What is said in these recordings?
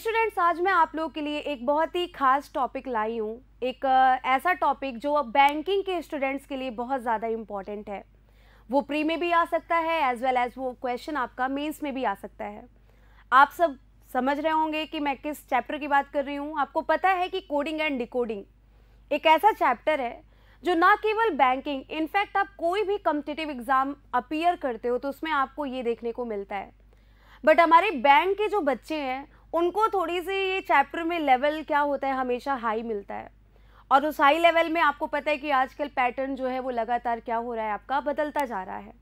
Students आज मैं आप लोगों के लिए एक बहुत ही खास टॉपिक लाई हूँ एक ऐसा टॉपिक जो अब बैंकिंग के स्टूडेंट्स के लिए बहुत ज़्यादा इम्पॉर्टेंट है वो प्री में भी आ सकता है एज वेल एज़ वो क्वेश्चन आपका मेंस में भी आ सकता है आप सब समझ रहे होंगे कि मैं किस चैप्टर की बात कर रही हूँ आपको पता है कि कोडिंग एंड डिकोडिंग एक ऐसा चैप्टर है जो ना केवल बैंकिंग इनफैक्ट आप कोई भी कम्पिटिटिव एग्ज़ाम अपियर करते हो तो उसमें आपको ये देखने को मिलता है बट हमारे बैंक के जो बच्चे हैं उनको थोड़ी सी ये चैप्टर में लेवल क्या होता है हमेशा हाई मिलता है और उस हाई लेवल में आपको पता है कि आजकल पैटर्न जो है वो लगातार क्या हो रहा है आपका बदलता जा रहा है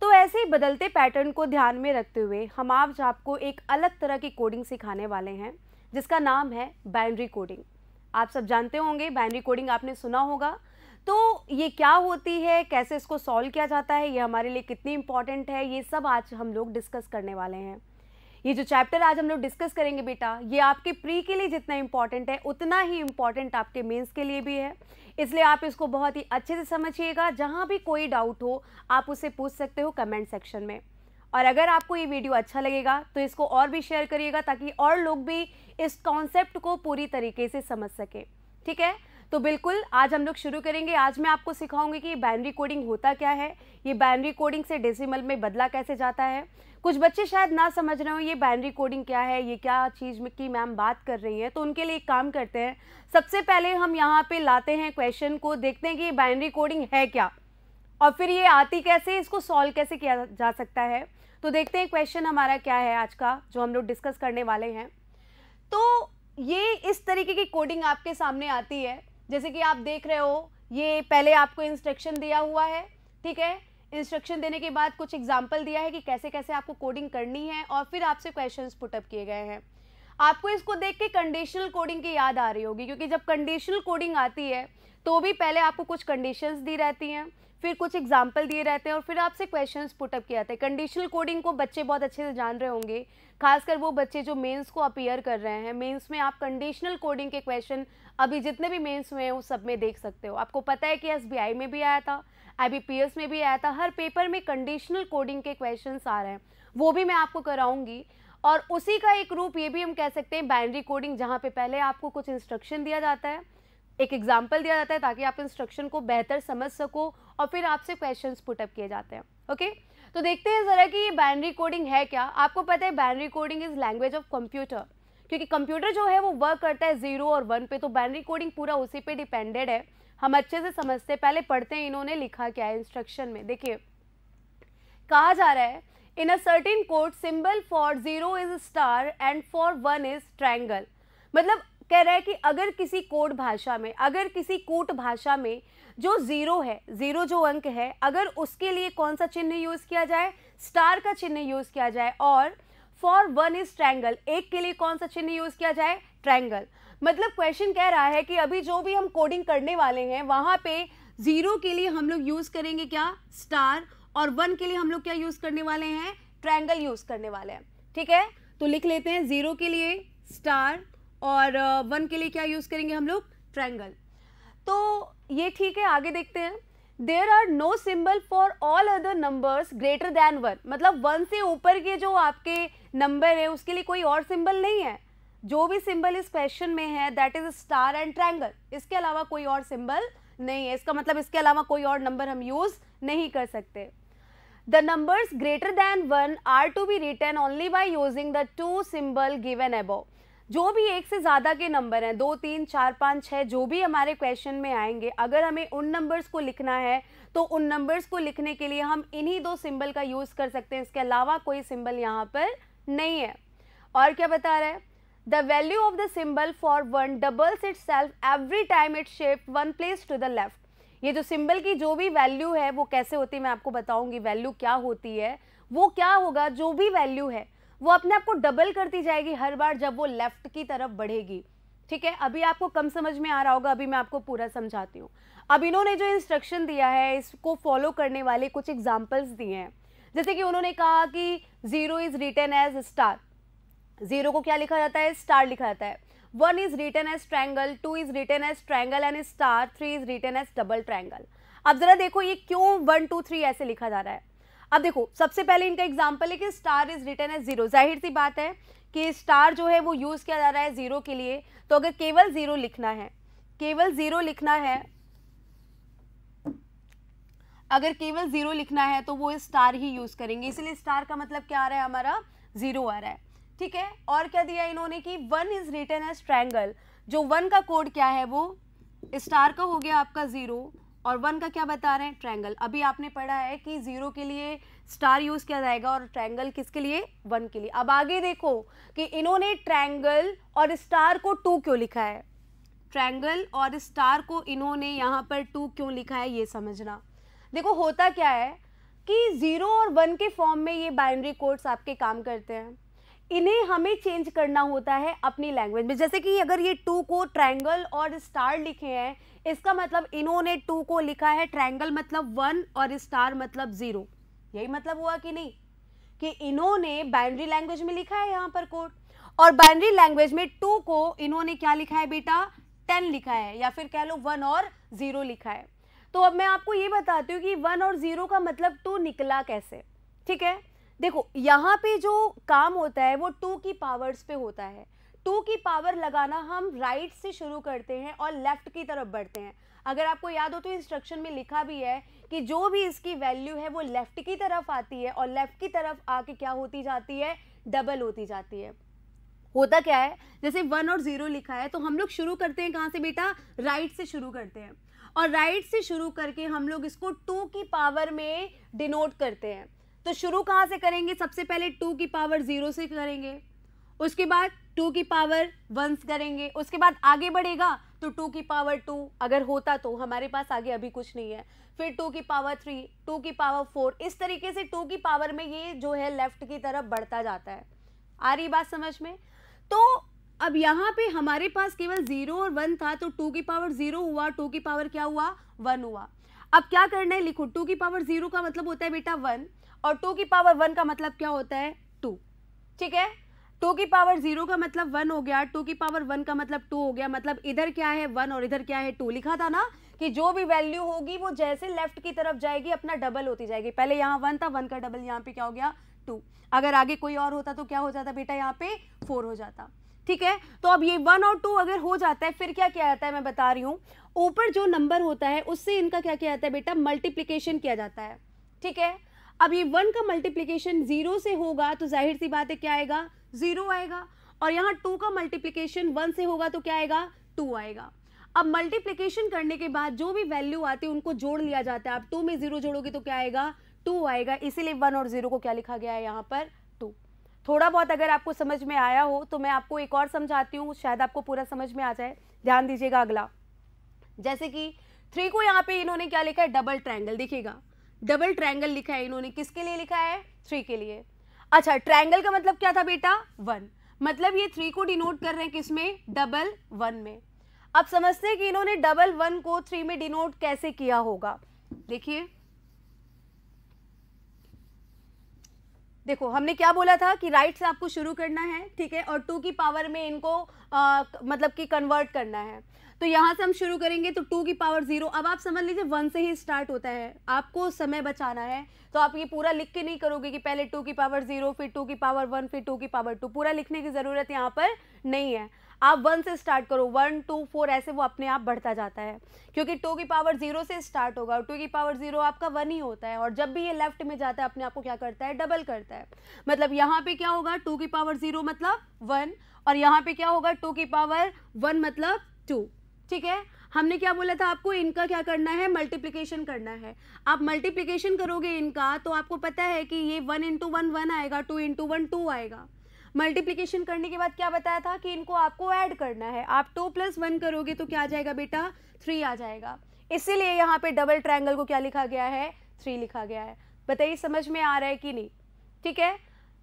तो ऐसे ही बदलते पैटर्न को ध्यान में रखते हुए हम आज आपको एक अलग तरह की कोडिंग सिखाने वाले हैं जिसका नाम है बाइनरी कोडिंग आप सब जानते होंगे बाइनरी कोडिंग आपने सुना होगा तो ये क्या होती है कैसे इसको सॉल्व किया जाता है ये हमारे लिए कितनी इम्पॉर्टेंट है ये सब आज हम लोग डिस्कस करने वाले हैं ये जो चैप्टर आज हम लोग डिस्कस करेंगे बेटा ये आपके प्री के लिए जितना इम्पॉर्टेंट है उतना ही इम्पॉर्टेंट आपके मेंस के लिए भी है इसलिए आप इसको बहुत ही अच्छे से समझिएगा जहाँ भी कोई डाउट हो आप उसे पूछ सकते हो कमेंट सेक्शन में और अगर आपको ये वीडियो अच्छा लगेगा तो इसको और भी शेयर करिएगा ताकि और लोग भी इस कॉन्सेप्ट को पूरी तरीके से समझ सकें ठीक है तो बिल्कुल आज हम लोग शुरू करेंगे आज मैं आपको सिखाऊंगी कि बाइनरी कोडिंग होता क्या है ये बाइनरी कोडिंग से डेसिमल में बदला कैसे जाता है कुछ बच्चे शायद ना समझ रहे हो ये बाइनरी कोडिंग क्या है ये क्या चीज़ में की मैम बात कर रही है तो उनके लिए एक काम करते हैं सबसे पहले हम यहाँ पे लाते हैं क्वेश्चन को देखते हैं कि ये बाइनरी कोडिंग है क्या और फिर ये आती कैसे इसको सॉल्व कैसे किया जा सकता है तो देखते हैं क्वेश्चन हमारा क्या है आज का जो हम लोग डिस्कस करने वाले हैं तो ये इस तरीके की कोडिंग आपके सामने आती है जैसे कि आप देख रहे हो ये पहले आपको इंस्ट्रक्शन दिया हुआ है ठीक है इंस्ट्रक्शन देने के बाद कुछ एग्जाम्पल दिया है कि कैसे कैसे आपको कोडिंग करनी है और फिर आपसे क्वेश्चन पुटअप किए गए हैं आपको इसको देख के कंडीशनल कोडिंग की याद आ रही होगी क्योंकि जब कंडीशनल कोडिंग आती है तो भी पहले आपको कुछ कंडीशंस दी रहती हैं फिर कुछ एग्जाम्पल दिए रहते हैं और फिर आपसे क्वेश्चन पुटअप किया जाते हैं कंडीशनल कोडिंग को बच्चे बहुत अच्छे से जान रहे होंगे खासकर वो बच्चे जो मेंस को अपीयर कर रहे हैं मेंस में आप कंडीशनल कोडिंग के क्वेश्चन अभी जितने भी मेंस हुए हैं उस सब में देख सकते हो आपको पता है कि एस में भी आया था आई में भी आया था हर पेपर में कंडीशनल कोडिंग के क्वेश्चन आ रहे हैं वो भी मैं आपको कराऊंगी और उसी का एक रूप ये भी हम कह सकते हैं बाइनरी कोडिंग जहाँ पे पहले आपको कुछ इंस्ट्रक्शन दिया जाता है एक एग्जाम्पल दिया जाता है ताकि आप इंस्ट्रक्शन को बेहतर समझ सको और फिर आपसे क्वेश्चन पुटअप किए जाते हैं ओके तो देखते हैं ज़रा कि ये बाइनरी कोडिंग है क्या आपको पता है binary coding is language of computer क्योंकि कंप्यूटर जो है वो वर्क करता है ज़ीरो और वन पे तो बाइनरी कोडिंग पूरा उसी पे डिपेंडेड है हम अच्छे से समझते हैं पहले पढ़ते हैं इन्होंने लिखा क्या है इंस्ट्रक्शन में देखिए कहा जा रहा है in a certain code symbol for zero is star and for one is triangle मतलब कह रहा है कि अगर किसी कोड भाषा में अगर किसी कूट भाषा में जो ज़ीरो है ज़ीरो जो अंक है अगर उसके लिए कौन सा चिन्ह यूज़ किया जाए स्टार का चिन्ह यूज़ किया जाए और फॉर वन इज ट्रैंगल एक के लिए कौन सा चिन्ह यूज़ किया जाए ट्रैंगल मतलब क्वेश्चन कह रहा है कि अभी जो भी हम कोडिंग करने वाले हैं वहां पे ज़ीरो के लिए हम लोग यूज़ करेंगे क्या स्टार और वन के लिए हम लोग क्या यूज़ करने वाले हैं ट्रैंगल यूज़ करने वाले हैं ठीक है तो लिख लेते हैं ज़ीरो के लिए स्टार और वन के लिए क्या यूज़ करेंगे हम लोग ट्रैंगल तो ये ठीक है आगे देखते हैं there are no symbol for all other numbers greater than one मतलब वन से ऊपर के जो आपके नंबर है उसके लिए कोई और सिम्बल नहीं है जो भी सिंबल इस क्वेश्चन में है that is star and triangle इसके अलावा कोई और सिंबल नहीं है इसका मतलब इसके अलावा कोई और नंबर हम यूज़ नहीं कर सकते the numbers greater than one are to be written only by using the two symbol given above जो भी एक से ज़्यादा के नंबर हैं दो तीन चार पाँच छः जो भी हमारे क्वेश्चन में आएंगे अगर हमें उन नंबर्स को लिखना है तो उन नंबर्स को लिखने के लिए हम इन्हीं दो सिंबल का यूज़ कर सकते हैं इसके अलावा कोई सिंबल यहाँ पर नहीं है और क्या बता रहा है value of the the for one doubles itself every time it shape one place to the left ये जो सिंबल की जो भी वैल्यू है वो कैसे होती है मैं आपको बताऊंगी वैल्यू क्या होती है वो क्या होगा जो भी वैल्यू है वो अपने आप को डबल करती जाएगी हर बार जब वो लेफ्ट की तरफ बढ़ेगी ठीक है अभी आपको कम समझ में आ रहा होगा अभी मैं आपको पूरा समझाती हूँ अब इन्होंने जो इंस्ट्रक्शन दिया है इसको फॉलो करने वाले कुछ एग्जाम्पल्स दिए हैं जैसे कि उन्होंने कहा कि zero is written as star zero को क्या लिखा जाता है स्टार लिखा जाता है one is written as triangle two is written as triangle and star three is written as double triangle अब ज़रा देखो ये क्यों वन टू थ्री ऐसे लिखा जा रहा है अब देखो सबसे पहले इनका एग्जाम्पल है कि star is written as zero जाहिर सी बात है कि स्टार जो है वो यूज़ किया जा रहा है जीरो के लिए तो अगर केवल जीरो लिखना है केवल जीरो लिखना है अगर केवल जीरो लिखना है तो वो स्टार ही यूज़ करेंगे इसलिए स्टार का मतलब क्या आ रहा है हमारा जीरो आ रहा है ठीक है और क्या दिया इन्होंने कि one is written as triangle जो वन का कोड क्या है वो स्टार का हो गया आपका जीरो और वन का क्या बता रहे हैं ट्रायंगल अभी आपने पढ़ा है कि ज़ीरो के लिए स्टार यूज़ किया जाएगा और ट्रायंगल किसके लिए वन के लिए अब आगे देखो कि इन्होंने ट्रायंगल और स्टार को टू क्यों लिखा है ट्रायंगल और स्टार को इन्होंने यहाँ पर टू क्यों लिखा है ये समझना देखो होता क्या है कि ज़ीरो और वन के फॉर्म में ये बाइनरी कोड्स आपके काम करते हैं इन्हें हमें चेंज करना होता है अपनी लैंग्वेज में जैसे कि अगर ये टू को ट्रायंगल और स्टार लिखे हैं इसका मतलब इन्होंने टू को लिखा है ट्रायंगल मतलब वन और स्टार मतलब ज़ीरो यही मतलब हुआ कि नहीं कि इन्होंने बाइनरी लैंग्वेज में लिखा है यहां पर कोड और बाइनरी लैंग्वेज में टू को इन्होंने क्या लिखा है बेटा टेन लिखा है या फिर कह लो वन और ज़ीरो लिखा है तो अब मैं आपको ये बताती हूँ कि वन और ज़ीरो का मतलब टू निकला कैसे ठीक है देखो यहाँ पे जो काम होता है वो टू की पावर्स पे होता है टू की पावर लगाना हम राइट right से शुरू करते हैं और लेफ्ट की तरफ बढ़ते हैं अगर आपको याद हो तो इंस्ट्रक्शन में लिखा भी है कि जो भी इसकी वैल्यू है वो लेफ्ट की तरफ आती है और लेफ्ट की तरफ आके क्या होती जाती है डबल होती जाती है होता क्या है जैसे वन और ज़ीरो लिखा है तो हम लोग शुरू करते हैं कहाँ से बेटा राइट right से शुरू करते हैं और राइट right से शुरू करके हम लोग इसको टू की पावर में डिनोट करते हैं तो शुरू कहाँ से करेंगे सबसे पहले टू की पावर ज़ीरो से करेंगे उसके बाद टू की पावर वंस करेंगे उसके बाद आगे बढ़ेगा तो टू की पावर टू अगर होता तो हमारे पास आगे अभी कुछ नहीं है फिर टू की पावर थ्री टू की पावर फोर इस तरीके से टू की पावर में ये जो है लेफ्ट की तरफ बढ़ता जाता है आ रही बात समझ में तो अब यहाँ पे हमारे पास केवल ज़ीरो और वन था तो टू की पावर ज़ीरो हुआ टू की पावर क्या हुआ वन हुआ अब क्या करना है लिखो टू की पावर ज़ीरो का मतलब होता है बेटा वन और टू की पावर वन का मतलब क्या होता है टू ठीक है टू की पावर जीरो का मतलब वन हो गया टू की पावर वन का मतलब टू हो गया मतलब इधर क्या है वन और इधर क्या है टू लिखा था ना कि जो भी वैल्यू होगी वो जैसे लेफ्ट की तरफ जाएगी अपना डबल होती जाएगी पहले यहाँ वन था वन का डबल यहाँ पे क्या हो गया टू अगर आगे कोई और होता तो क्या हो जाता बेटा यहाँ पे फोर हो जाता ठीक है तो अब ये वन और टू अगर हो जाता है फिर क्या क्या आता है मैं बता रही हूँ ऊपर जो नंबर होता है उससे इनका क्या क्या आता है बेटा मल्टीप्लीकेशन किया जाता है ठीक है अब ये वन का मल्टीप्लीकेशन जीरो से होगा तो जाहिर सी बात है क्या आएगा जीरो आएगा और यहाँ टू का मल्टीप्लीकेशन वन से होगा तो क्या आएगा टू आएगा अब मल्टीप्लीकेशन करने के बाद जो भी वैल्यू आती है उनको जोड़ लिया जाता है आप टू में जीरो जोड़ोगे तो क्या आएगा टू आएगा इसीलिए वन और जीरो को क्या लिखा गया है यहाँ पर टू थोड़ा बहुत अगर आपको समझ में आया हो तो मैं आपको एक और समझाती हूँ शायद आपको पूरा समझ में आ जाए ध्यान दीजिएगा अगला जैसे कि थ्री को यहाँ पे इन्होंने क्या लिखा है डबल ट्रायंगल देखिएगा डबल ट्रायंगल लिखा है इन्होंने किसके लिए लिखा है थ्री के लिए अच्छा ट्रायंगल का मतलब क्या था बेटा वन मतलब ये थ्री को डिनोट कर रहे हैं किसमें डबल वन में अब समझते हैं कि इन्होंने डबल वन को थ्री में डिनोट कैसे किया होगा देखिए देखो हमने क्या बोला था कि राइट से आपको शुरू करना है ठीक है और टू की पावर में इनको आ, मतलब कि कन्वर्ट करना है तो यहाँ से हम शुरू करेंगे तो टू की पावर जीरो अब आप समझ लीजिए वन से ही स्टार्ट होता है आपको समय बचाना है तो आप ये पूरा लिख के नहीं करोगे कि पहले टू की पावर जीरो फिर टू की पावर वन फिर टू की पावर टू पूरा लिखने की ज़रूरत यहाँ पर नहीं है आप वन से स्टार्ट करो वन टू फोर ऐसे वो अपने आप बढ़ता जाता है क्योंकि टू की पावर जीरो से स्टार्ट होगा और टू की पावर जीरो आपका वन ही होता है और जब भी ये लेफ्ट में जाता है अपने आप को क्या करता है डबल करता है मतलब यहाँ पे क्या होगा टू की पावर जीरो मतलब वन और यहाँ पे क्या होगा टू की पावर वन मतलब टू ठीक है हमने क्या बोला था आपको इनका क्या करना है मल्टीप्लीकेशन करना है आप मल्टीप्लीकेशन करोगे इनका तो आपको पता है कि ये वन इंटू वन वन आएगा टू इंटू वन टू आएगा मल्टीप्लीकेशन करने के बाद क्या बताया था कि इनको आपको ऐड करना है आप टू प्लस वन करोगे तो क्या आ जाएगा बेटा थ्री आ जाएगा इसीलिए यहाँ पे डबल ट्रायंगल को क्या लिखा गया है थ्री लिखा गया है बताइए समझ में आ रहा है कि नहीं ठीक है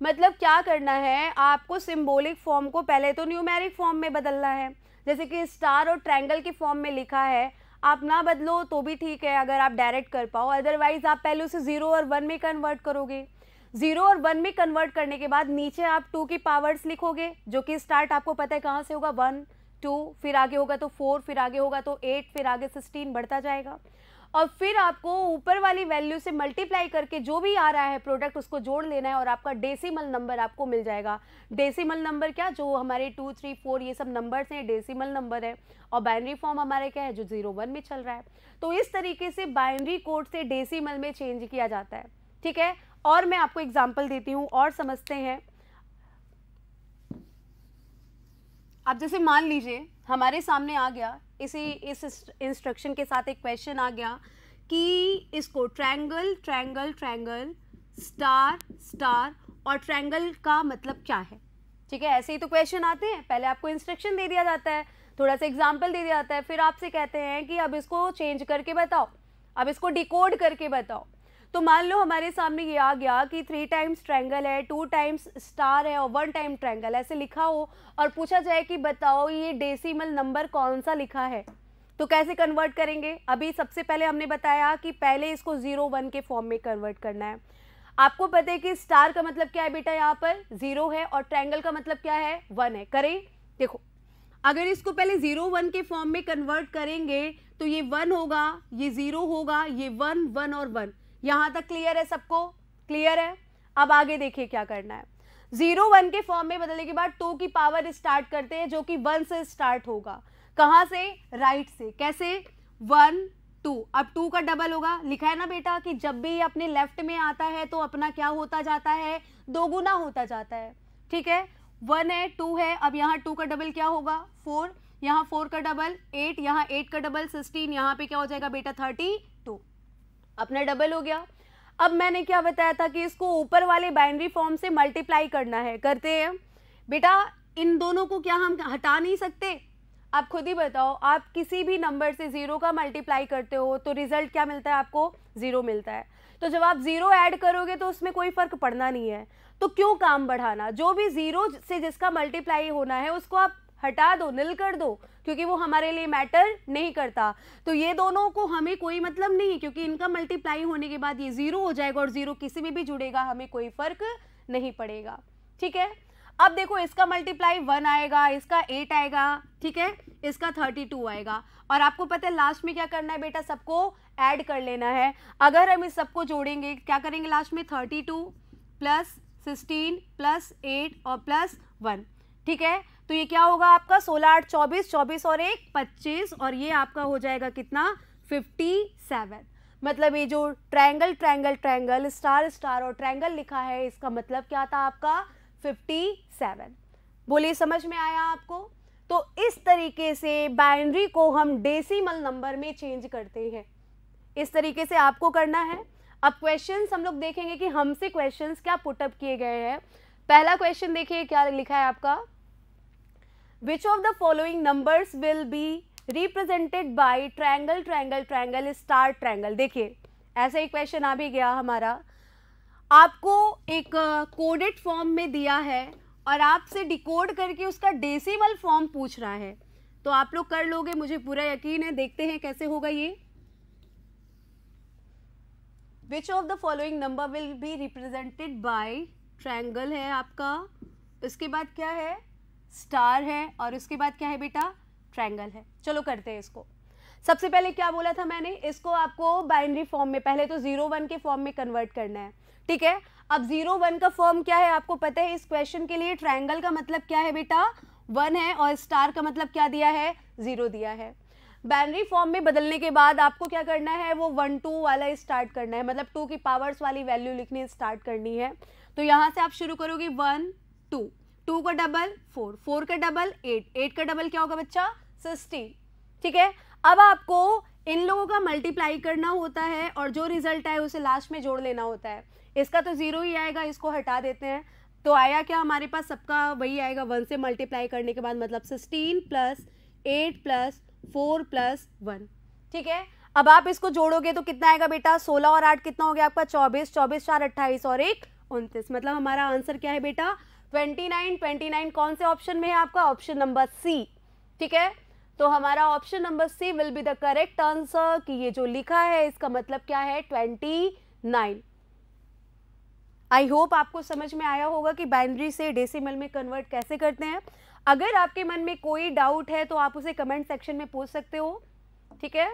मतलब क्या करना है आपको सिम्बोलिक फॉर्म को पहले तो न्यूमेरिक फॉर्म में बदलना है जैसे कि स्टार और ट्रैंगल के फॉर्म में लिखा है आप ना बदलो तो भी ठीक है अगर आप डायरेक्ट कर पाओ अदरवाइज आप पहले उसे ज़ीरो और वन में कन्वर्ट करोगे ज़ीरो और वन में कन्वर्ट करने के बाद नीचे आप टू की पावर्स लिखोगे जो कि स्टार्ट आपको पता है कहाँ से होगा वन टू फिर आगे होगा तो फोर फिर आगे होगा तो एट फिर आगे सिक्सटीन बढ़ता जाएगा और फिर आपको ऊपर वाली वैल्यू से मल्टीप्लाई करके जो भी आ रहा है प्रोडक्ट उसको जोड़ लेना है और आपका डेसिमल नंबर आपको मिल जाएगा डेसिमल नंबर क्या जो हमारे टू थ्री फोर ये सब नंबर्स हैं डेसिमल नंबर है और बाइनरी फॉर्म हमारे क्या है जो जीरो वन में चल रहा है तो इस तरीके से बाइनरी कोड से डेसीमल में चेंज किया जाता है ठीक है और मैं आपको एग्जाम्पल देती हूँ और समझते हैं आप जैसे मान लीजिए हमारे सामने आ गया इसी इस इंस्ट्रक्शन के साथ एक क्वेश्चन आ गया कि इसको triangle triangle triangle star star और ट्रैंगल का मतलब क्या है ठीक है ऐसे ही तो क्वेश्चन आते हैं पहले आपको इंस्ट्रक्शन दे दिया जाता है थोड़ा सा एग्जाम्पल दे दिया जाता है फिर आपसे कहते हैं कि अब इसको चेंज करके बताओ अब इसको डिकोड करके बताओ तो मान लो हमारे सामने ये आ गया कि थ्री टाइम्स ट्रैंगल है टू टाइम्स स्टार है और वन टाइम ट्रैंगल ऐसे लिखा हो और पूछा जाए कि बताओ ये डेसिमल नंबर कौन सा लिखा है तो कैसे कन्वर्ट करेंगे अभी सबसे पहले हमने बताया कि पहले इसको ज़ीरो वन के फॉर्म में कन्वर्ट करना है आपको पता है कि स्टार का मतलब क्या है बेटा यहाँ पर ज़ीरो है और ट्रैंगल का मतलब क्या है वन है करें देखो अगर इसको पहले ज़ीरो वन के फॉर्म में कन्वर्ट करेंगे तो ये वन होगा ये ज़ीरो होगा ये वन वन और वन यहां तक क्लियर है सबको क्लियर है अब आगे देखिए क्या करना है जीरो वन के फॉर्म में बदलने के बाद टू की पावर स्टार्ट करते हैं जो कि वन से स्टार्ट होगा कहां से राइट right से कैसे वन टू अब टू का डबल होगा लिखा है ना बेटा कि जब भी अपने लेफ्ट में आता है तो अपना क्या होता जाता है दोगुना होता जाता है ठीक है वन है टू है अब यहाँ टू का डबल क्या होगा फोर यहाँ फोर का डबल एट यहाँ एट का डबल सिक्सटीन यहाँ पे क्या हो जाएगा बेटा थर्टी अपना डबल हो गया अब मैंने क्या बताया था कि इसको ऊपर वाले बाइनरी फॉर्म से मल्टीप्लाई करना है करते हैं बेटा इन दोनों को क्या हम हटा नहीं सकते आप खुद ही बताओ आप किसी भी नंबर से ज़ीरो का मल्टीप्लाई करते हो तो रिज़ल्ट क्या मिलता है आपको ज़ीरो मिलता है तो जब आप ज़ीरो ऐड करोगे तो उसमें कोई फ़र्क पड़ना नहीं है तो क्यों काम बढ़ाना जो भी ज़ीरो से जिसका मल्टीप्लाई होना है उसको आप हटा दो निल कर दो क्योंकि वो हमारे लिए मैटर नहीं करता तो ये दोनों को हमें कोई मतलब नहीं क्योंकि इनका मल्टीप्लाई होने के बाद ये ज़ीरो हो जाएगा और ज़ीरो किसी में भी जुड़ेगा हमें कोई फ़र्क नहीं पड़ेगा ठीक है अब देखो इसका मल्टीप्लाई वन आएगा इसका एट आएगा ठीक है इसका थर्टी टू आएगा और आपको पता है लास्ट में क्या करना है बेटा सबको ऐड कर लेना है अगर हम इस सबको जोड़ेंगे क्या करेंगे लास्ट में thirty two plus sixteen plus eight और प्लस वन ठीक है तो ये क्या होगा आपका सोलह आठ चौबीस चौबीस और एक पच्चीस और ये आपका हो जाएगा कितना फिफ्टी सेवन मतलब ये जो triangle triangle triangle star star और ट्रायंगल लिखा है इसका मतलब क्या था आपका फिफ्टी सेवन बोलिए समझ में आया आपको तो इस तरीके से बाइनरी को हम डेसिमल नंबर में चेंज करते हैं इस तरीके से आपको करना है अब क्वेश्चन हम लोग देखेंगे कि हमसे क्वेश्चन क्या पुटअप किए गए हैं पहला क्वेश्चन देखिए क्या लिखा है आपका which of the following numbers will be represented by triangle triangle triangle star triangle देखिए ऐसा ही क्वेश्चन आ भी गया हमारा आपको एक कोडेड uh, फॉर्म में दिया है और आपसे डिकोड करके उसका डेसिमल फॉर्म पूछ रहा है तो आप लोग कर लोगे मुझे पूरा यकीन है देखते हैं कैसे होगा ये which of the following number will be represented by triangle है आपका इसके बाद क्या है स्टार है और उसके बाद क्या है बेटा ट्रायंगल है चलो करते हैं इसको सबसे पहले क्या बोला था मैंने इसको आपको बाइनरी फॉर्म में पहले तो जीरो वन के फॉर्म में कन्वर्ट करना है ठीक है अब जीरो वन का फॉर्म क्या है आपको पता है इस क्वेश्चन के लिए ट्रायंगल का मतलब क्या है बेटा वन है और स्टार का मतलब क्या दिया है जीरो दिया है बाइनरी फॉर्म में बदलने के बाद आपको क्या करना है वो वन टू वाला स्टार्ट करना है मतलब टू की पावर्स वाली वैल्यू लिखनी स्टार्ट करनी है तो यहाँ से आप शुरू करोगे वन टू टू का डबल फोर फोर का डबल एट एट का डबल क्या होगा बच्चा सिक्सटीन ठीक है अब आपको इन लोगों का मल्टीप्लाई करना होता है और जो रिजल्ट आए उसे लास्ट में जोड़ लेना होता है इसका तो ज़ीरो ही आएगा इसको हटा देते हैं तो आया क्या हमारे पास सबका वही आएगा वन से मल्टीप्लाई करने के बाद मतलब sixteen plus eight plus four plus one ठीक है अब आप इसको जोड़ोगे तो कितना आएगा बेटा सोलह और आठ कितना हो गया आपका चौबीस चौबीस चार अट्ठाईस और एक उनतीस मतलब हमारा आंसर क्या है बेटा 29 नाइन कौन से ऑप्शन में है आपका ऑप्शन नंबर सी ठीक है तो हमारा option number C will be the correct answer कि ये जो लिखा है इसका मतलब क्या है 29 आई होप आपको समझ में आया होगा कि बाइनरी से डेसिमल में कन्वर्ट कैसे करते हैं अगर आपके मन में कोई डाउट है तो आप उसे कमेंट सेक्शन में पूछ सकते हो ठीक है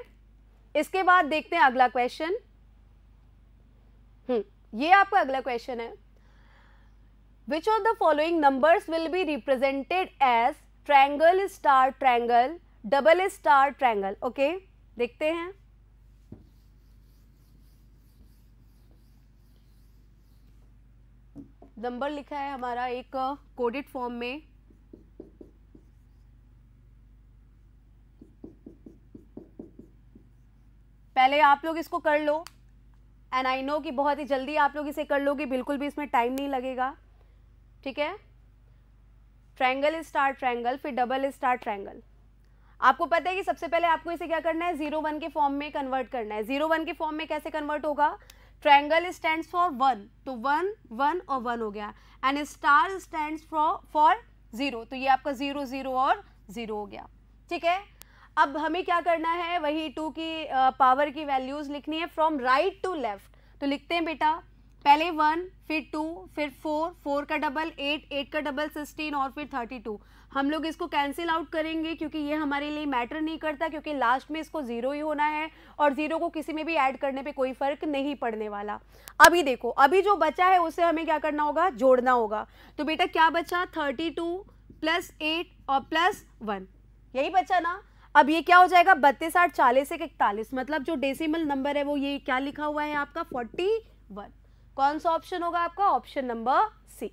इसके बाद देखते हैं अगला क्वेश्चन हम्म, ये आपका अगला क्वेश्चन है Which of the following numbers will be represented as triangle, star, triangle, double star, triangle? Okay, देखते हैं नंबर लिखा है हमारा एक कोडेड फॉर्म में पहले आप लोग इसको कर लो एंड आई नो कि बहुत ही जल्दी आप लोग इसे कर लोगे बिल्कुल भी इसमें टाइम नहीं लगेगा ठीक है ट्रायंगल स्टार ट्रायंगल फिर डबल स्टार ट्रायंगल आपको पता है कि सबसे पहले आपको इसे क्या करना है जीरो वन के फॉर्म में कन्वर्ट करना है जीरो वन के फॉर्म में कैसे कन्वर्ट होगा ट्रायंगल स्टैंड फॉर वन तो वन वन और वन हो गया and star stand for for zero तो ये आपका जीरो जीरो और जीरो हो गया ठीक है अब हमें क्या करना है वही टू की पावर की वैल्यूज लिखनी है फ्रॉम राइट टू लेफ्ट तो लिखते हैं बेटा पहले वन फिर टू फिर फोर फोर का डबल एट एट का डबल सिक्सटीन और फिर थर्टी टू हम लोग इसको कैंसिल आउट करेंगे क्योंकि ये हमारे लिए मैटर नहीं करता क्योंकि लास्ट में इसको ज़ीरो ही होना है और ज़ीरो को किसी में भी ऐड करने पे कोई फ़र्क नहीं पड़ने वाला अभी देखो अभी जो बचा है उसे हमें क्या करना होगा जोड़ना होगा तो बेटा क्या बचा थर्टी टू प्लस एट और प्लस वन यही बचा ना अब ये क्या हो जाएगा बत्तीस आठ चालीस एक इकतालीस मतलब जो डेसीमल नंबर है वो ये क्या लिखा हुआ है आपका फोर्टी वन कौन सा ऑप्शन होगा आपका ऑप्शन नंबर सी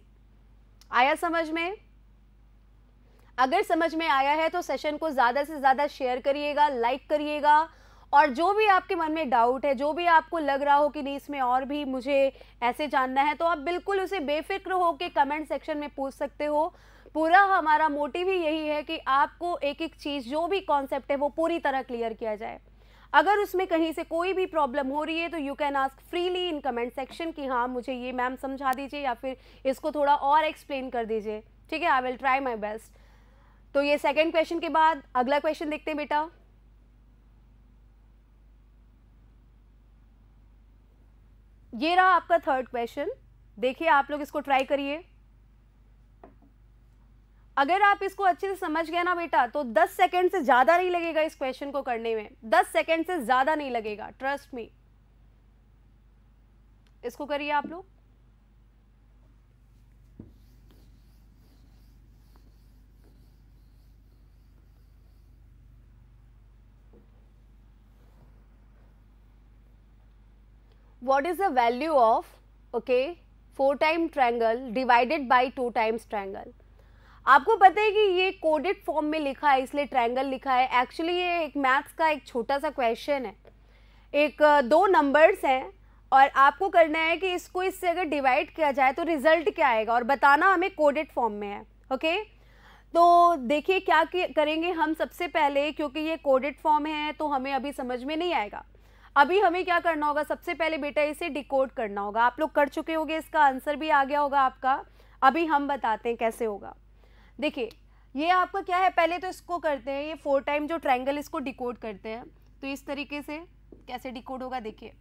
आया समझ में अगर समझ में आया है तो सेशन को ज़्यादा से ज़्यादा शेयर करिएगा लाइक करिएगा और जो भी आपके मन में डाउट है जो भी आपको लग रहा हो कि नहीं इसमें और भी मुझे ऐसे जानना है तो आप बिल्कुल उसे बेफिक्र होकर कमेंट सेक्शन में पूछ सकते हो पूरा हमारा मोटिव ही यही है कि आपको एक एक चीज़ जो भी कॉन्सेप्ट है वो पूरी तरह क्लियर किया जाए अगर उसमें कहीं से कोई भी प्रॉब्लम हो रही है तो you can ask freely in comment section कि हाँ मुझे ये मैम समझा दीजिए या फिर इसको थोड़ा और एक्सप्लेन कर दीजिए ठीक है I will try my best तो ये सेकेंड क्वेश्चन के बाद अगला क्वेश्चन देखते हैं बेटा ये रहा आपका थर्ड क्वेश्चन देखिए आप लोग इसको ट्राई करिए अगर आप इसको अच्छे से समझ गए ना बेटा तो 10 सेकंड से ज़्यादा नहीं लगेगा इस क्वेश्चन को करने में 10 सेकंड से ज़्यादा नहीं लगेगा ट्रस्ट मी इसको करिए आप लोग what is the value of okay four time triangle divided by two times triangle आपको पता है कि ये कोडेड फॉर्म में लिखा है इसलिए ट्रायंगल लिखा है एक्चुअली ये एक मैथ्स का एक छोटा सा क्वेश्चन है एक दो नंबर्स हैं और आपको करना है कि इसको इससे अगर डिवाइड किया जाए तो रिजल्ट क्या आएगा और बताना हमें कोडेड फॉर्म में है ओके तो देखिए क्या करेंगे हम सबसे पहले क्योंकि ये कोडेड फॉर्म है तो हमें अभी समझ में नहीं आएगा अभी हमें क्या करना होगा सबसे पहले बेटा इसे डिकोड करना होगा आप लोग कर चुके होंगे इसका आंसर भी आ गया होगा आपका अभी हम बताते हैं कैसे होगा देखिए ये आपका क्या है पहले तो इसको करते हैं ये फोर टाइम जो ट्रायंगल इसको डिकोड करते हैं तो इस तरीके से कैसे डिकोड होगा देखिए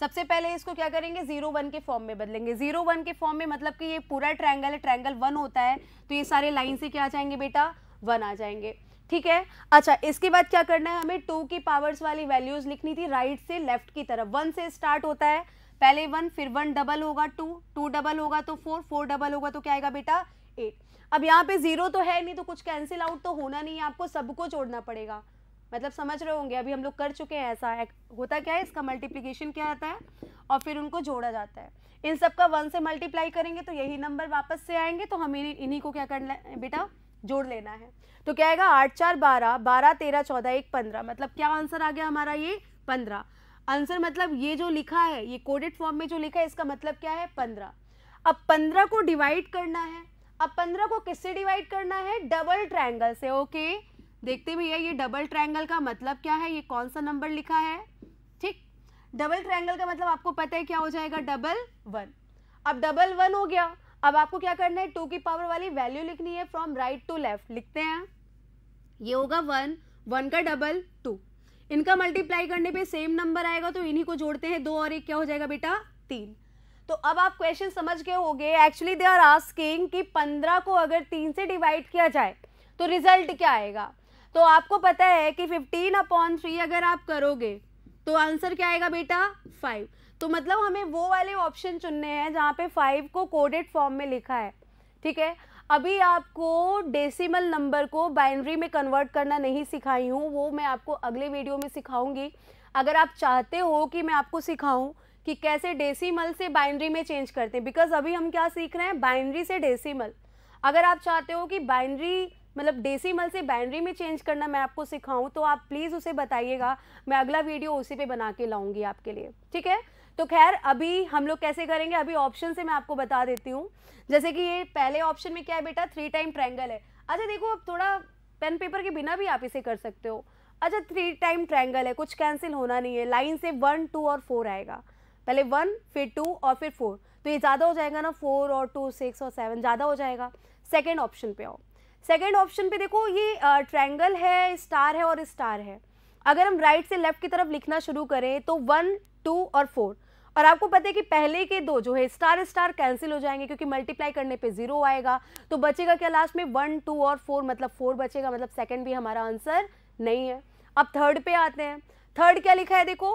सबसे पहले इसको क्या करेंगे जीरो वन के फॉर्म में बदलेंगे जीरो वन के फॉर्म में मतलब कि ये पूरा ट्रायंगल है ट्रायंगल वन होता है तो ये सारे लाइन से क्या आ जाएंगे बेटा वन आ जाएंगे ठीक है अच्छा इसके बाद क्या करना है हमें टू की पावर्स वाली वैल्यूज लिखनी थी राइट से लेफ्ट की तरफ वन से स्टार्ट होता है पहले वन फिर वन डबल होगा टू टू डबल होगा तो फोर फोर डबल होगा तो क्या आएगा बेटा एट अब यहाँ पे जीरो तो है नहीं तो कुछ कैंसिल आउट तो होना नहीं है आपको सबको जोड़ना पड़ेगा मतलब समझ रहे होंगे अभी हम लोग कर चुके हैं ऐसा है होता क्या है इसका मल्टीप्लीकेशन क्या आता है और फिर उनको जोड़ा जाता है इन सब का वन से मल्टीप्लाई करेंगे तो यही नंबर वापस से आएंगे तो हमें इन्हीं को क्या करना है बेटा जोड़ लेना है तो क्या आएगा आठ चार बारह बारह तेरह चौदह एक पंद्रह मतलब क्या आंसर आ गया हमारा ये पंद्रह आंसर मतलब ये जो लिखा है ये कोडेड फॉर्म में जो लिखा है इसका मतलब क्या है पंद्रह अब पंद्रह को डिवाइड करना है अब पंद्रह को किससे डिवाइड करना है डबल ट्रायंगल से ओके देखते भैया ये डबल ट्रायंगल का मतलब क्या है ये कौन सा नंबर लिखा है ठीक डबल ट्रायंगल का मतलब आपको पता है क्या हो जाएगा डबल वन अब डबल वन हो गया अब आपको क्या करना है टू की पावर वाली वैल्यू लिखनी है फ्रॉम राइट टू लेफ्ट लिखते हैं ये होगा वन वन का डबल टू इनका मल्टीप्लाई करने पे सेम नंबर आएगा तो इन्हीं को जोड़ते हैं दो और एक क्या हो जाएगा बेटा तीन तो अब आप क्वेश्चन समझ गए होंगे एक्चुअली दे आर आस्किंग कि पंद्रह को अगर तीन से डिवाइड किया जाए तो रिजल्ट क्या आएगा तो आपको पता है कि फिफ्टीन अपॉन थ्री अगर आप करोगे तो आंसर क्या आएगा बेटा फाइव तो मतलब हमें वो वाले ऑप्शन चुनने हैं जहाँ पे फाइव को कोडेड फॉर्म में लिखा है ठीक है अभी आपको डेसिमल नंबर को बाइनरी में कन्वर्ट करना नहीं सिखाई हूँ वो मैं आपको अगले वीडियो में सिखाऊंगी अगर आप चाहते हो कि मैं आपको सिखाऊँ कि कैसे डेसीमल से बाइनरी में चेंज करते हैं बिकॉज अभी हम क्या सीख रहे हैं बाइनरी से डेसीमल अगर आप चाहते हो कि बाइनरी मतलब डेसीमल से बाइनरी में चेंज करना मैं आपको सिखाऊं तो आप प्लीज़ उसे बताइएगा मैं अगला वीडियो उसी पे बना के लाऊंगी आपके लिए ठीक है तो खैर अभी हम लोग कैसे करेंगे अभी ऑप्शन से मैं आपको बता देती हूँ जैसे कि ये पहले ऑप्शन में क्या है बेटा थ्री टाइम ट्रैंगल है अच्छा देखो अब थोड़ा पेन पेपर के बिना भी आप इसे कर सकते हो अच्छा थ्री टाइम ट्रैंगल है कुछ कैंसिल होना नहीं है लाइन से वन टू और फोर आएगा पहले वन फिर टू और फिर फोर तो ये ज़्यादा हो जाएगा ना फोर और टू सिक्स और सेवन ज़्यादा हो जाएगा सेकेंड ऑप्शन पे आओ सेकेंड ऑप्शन पे देखो ये ट्रायंगल है स्टार है और स्टार है अगर हम राइट से लेफ्ट की तरफ लिखना शुरू करें तो वन टू और फोर और आपको पता है कि पहले के दो जो है स्टार स्टार कैंसिल हो जाएंगे क्योंकि मल्टीप्लाई करने पे जीरो आएगा तो बचेगा क्या लास्ट में वन टू और फोर मतलब फोर बचेगा मतलब सेकंड भी हमारा आंसर नहीं है अब थर्ड पे आते हैं थर्ड क्या लिखा है देखो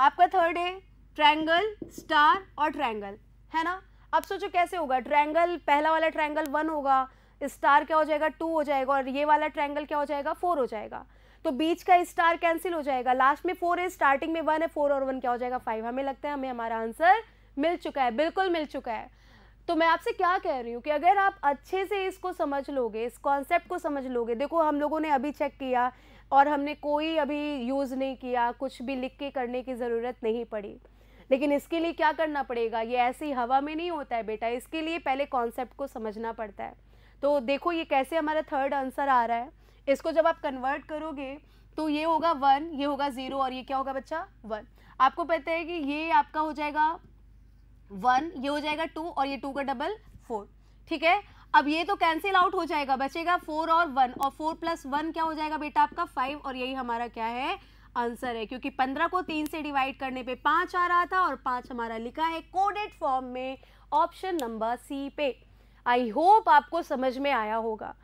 आपका थर्ड है ट्रैंगल स्टार और ट्रैंगल है ना अब सोचो कैसे होगा ट्रैंगल पहला वाला ट्रैंगल वन होगा स्टार क्या हो जाएगा टू हो जाएगा और ये वाला ट्रैंगल क्या हो जाएगा फोर हो जाएगा तो बीच का स्टार कैंसिल हो जाएगा लास्ट में फोर है स्टार्टिंग में वन है फोर और वन क्या हो जाएगा फाइव हमें लगता है हमें हमारा आंसर मिल चुका है बिल्कुल मिल चुका है तो मैं आपसे क्या कह रही हूँ कि अगर आप अच्छे से इसको समझ लोगे इस कॉन्सेप्ट को समझ लोगे देखो हम लोगों ने अभी चेक किया और हमने कोई अभी यूज़ नहीं किया कुछ भी लिख के करने की ज़रूरत नहीं पड़ी लेकिन इसके लिए क्या करना पड़ेगा ये ऐसे ही हवा में नहीं होता है बेटा इसके लिए पहले कॉन्सेप्ट को समझना पड़ता है तो देखो ये कैसे हमारा थर्ड आंसर आ रहा है इसको जब आप कन्वर्ट करोगे तो ये होगा वन ये होगा ज़ीरो और ये क्या होगा बच्चा वन आपको पता है कि ये आपका हो जाएगा वन ये हो जाएगा टू और ये टू का डबल फोर ठीक है अब ये तो कैंसिल आउट हो जाएगा बचेगा फोर और वन और फोर प्लस वन क्या हो जाएगा बेटा आपका फाइव और यही हमारा क्या है आंसर है क्योंकि पंद्रह को तीन से डिवाइड करने पे पाँच आ रहा था और पाँच हमारा लिखा है कोडेड फॉर्म में ऑप्शन नंबर सी पे आई होप आपको समझ में आया होगा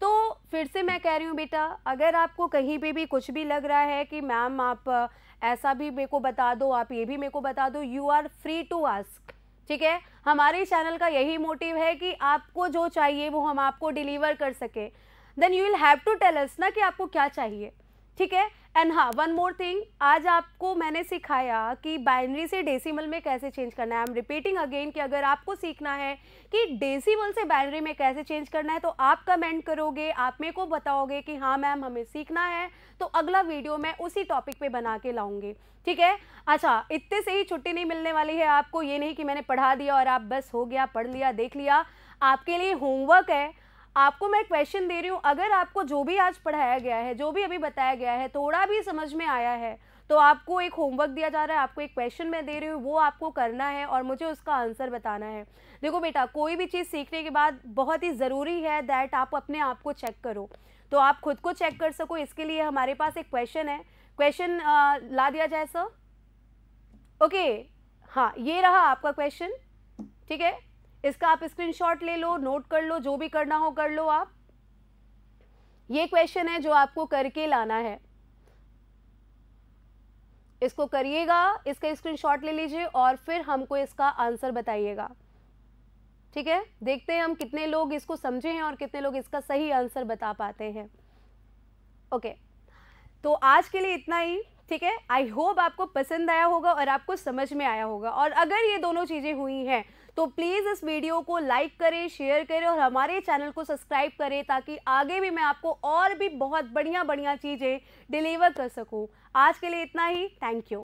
तो फिर से मैं कह रही हूँ बेटा अगर आपको कहीं पे भी कुछ भी लग रहा है कि मैम आप ऐसा भी मेरे को बता दो आप ये भी मेरे को बता दो you are free to ask ठीक है हमारे चैनल का यही मोटिव है कि आपको जो चाहिए वो हम आपको डिलीवर कर सकें then you will have to tell us ना कि आपको क्या चाहिए ठीक है एंड हाँ वन मोर थिंग आज आपको मैंने सिखाया कि बाइनरी से डेसिमल में कैसे चेंज करना है आई एम रिपीटिंग अगेन कि अगर आपको सीखना है कि डेसिमल से बाइनरी में कैसे चेंज करना है तो आप कमेंट करोगे आप मेरे को बताओगे कि हाँ मैम हमें सीखना है तो अगला वीडियो मैं उसी टॉपिक पे बना के लाऊंगी ठीक है अच्छा इतने से ही छुट्टी नहीं मिलने वाली है आपको ये नहीं कि मैंने पढ़ा दिया और आप बस हो गया पढ़ लिया देख लिया आपके लिए होमवर्क है आपको मैं क्वेश्चन दे रही हूँ अगर आपको जो भी आज पढ़ाया गया है जो भी अभी बताया गया है थोड़ा भी समझ में आया है तो आपको एक होमवर्क दिया जा रहा है आपको एक क्वेश्चन मैं दे रही हूँ वो आपको करना है और मुझे उसका आंसर बताना है देखो बेटा कोई भी चीज़ सीखने के बाद बहुत ही ज़रूरी है दैट आप अपने आप को चेक करो तो आप खुद को चेक कर सको इसके लिए हमारे पास एक क्वेश्चन है क्वेश्चन ला दिया जाए सर ओके हाँ ये रहा आपका क्वेश्चन ठीक है इसका आप स्क्रीनशॉट ले लो नोट कर लो जो भी करना हो कर लो आप ये क्वेश्चन है जो आपको करके लाना है इसको करिएगा इसका स्क्रीनशॉट ले लीजिए और फिर हमको इसका आंसर बताइएगा ठीक है देखते हैं हम कितने लोग इसको समझे हैं और कितने लोग इसका सही आंसर बता पाते हैं ओके तो आज के लिए इतना ही ठीक है आई होप आपको पसंद आया होगा और आपको समझ में आया होगा और अगर ये दोनों चीज़ें हुई हैं तो प्लीज़ इस वीडियो को लाइक करें शेयर करें और हमारे चैनल को सब्सक्राइब करें ताकि आगे भी मैं आपको और भी बहुत बढ़िया बढ़िया चीज़ें डिलीवर कर सकूँ आज के लिए इतना ही थैंक यू